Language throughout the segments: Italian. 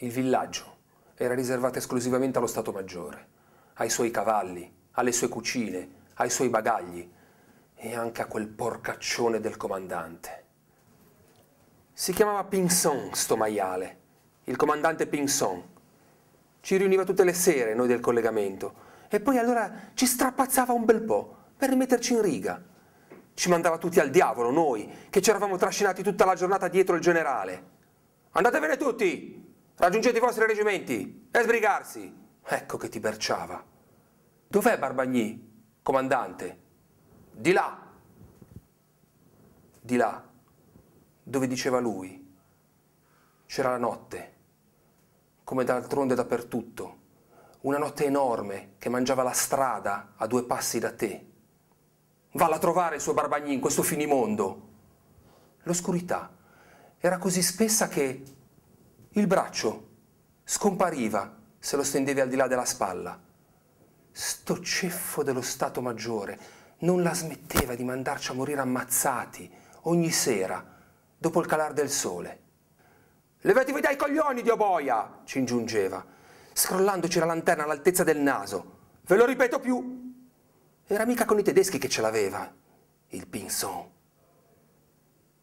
Il villaggio era riservato esclusivamente allo Stato Maggiore, ai suoi cavalli, alle sue cucine, ai suoi bagagli e anche a quel porcaccione del comandante. Si chiamava Pinson, sto maiale, il comandante Pinson. Ci riuniva tutte le sere noi del collegamento e poi allora ci strapazzava un bel po' per rimetterci in riga. Ci mandava tutti al diavolo, noi, che ci eravamo trascinati tutta la giornata dietro il generale. Andatevene tutti! Raggiungete i vostri reggimenti e sbrigarsi. Ecco che ti berciava. Dov'è Barbagni, comandante? Di là. Di là, dove diceva lui. C'era la notte, come d'altronde dappertutto. Una notte enorme che mangiava la strada a due passi da te. Valla a trovare il suo Barbagni in questo finimondo. L'oscurità era così spessa che il braccio scompariva se lo stendevi al di là della spalla. Sto ceffo dello Stato Maggiore non la smetteva di mandarci a morire ammazzati ogni sera, dopo il calar del sole. Levatevi dai coglioni, dio boia! ci ingiungeva, scrollandoci la lanterna all'altezza del naso. Ve lo ripeto più! Era mica con i tedeschi che ce l'aveva, il pinson.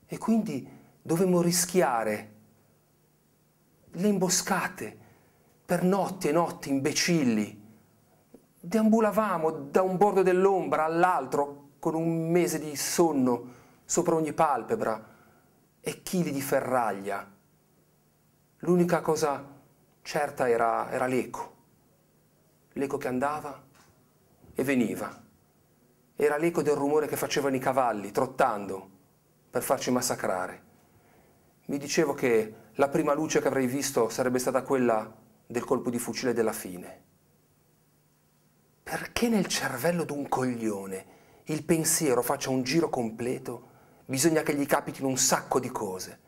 E quindi dovemmo rischiare le imboscate, per notti e notti imbecilli. Deambulavamo da un bordo dell'ombra all'altro con un mese di sonno sopra ogni palpebra e chili di ferraglia. L'unica cosa certa era, era l'eco. L'eco che andava e veniva. Era l'eco del rumore che facevano i cavalli, trottando, per farci massacrare. Mi dicevo che la prima luce che avrei visto sarebbe stata quella del colpo di fucile della fine. Perché nel cervello di un coglione il pensiero faccia un giro completo, bisogna che gli capitino un sacco di cose,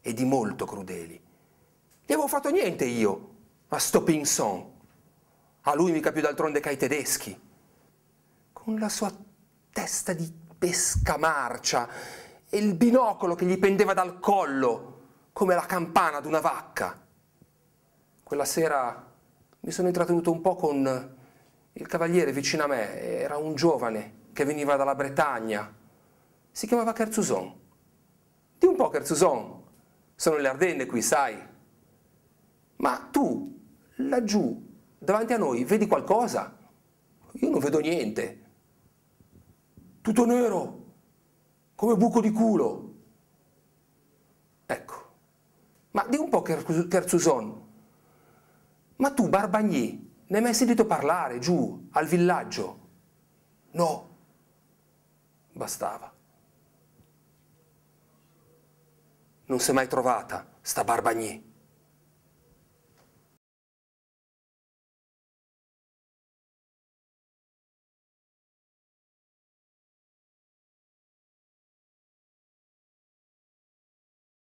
e di molto crudeli. Gli avevo fatto niente io, a sto Pinson. A lui mica più d'altronde che ai tedeschi. Con la sua testa di pesca marcia e il binocolo che gli pendeva dal collo, come la campana di una vacca. Quella sera mi sono intrattenuto un po' con il cavaliere vicino a me, era un giovane che veniva dalla Bretagna, si chiamava Kerzuzon. Di un po' Kerzuzon, sono le Ardenne qui, sai. Ma tu, laggiù, davanti a noi, vedi qualcosa? Io non vedo niente. Tutto nero, come buco di culo. Ma di un po' Kerzuson, ma tu Barbagni ne hai mai sentito parlare giù al villaggio? No, bastava. Non si è mai trovata sta Barbagni.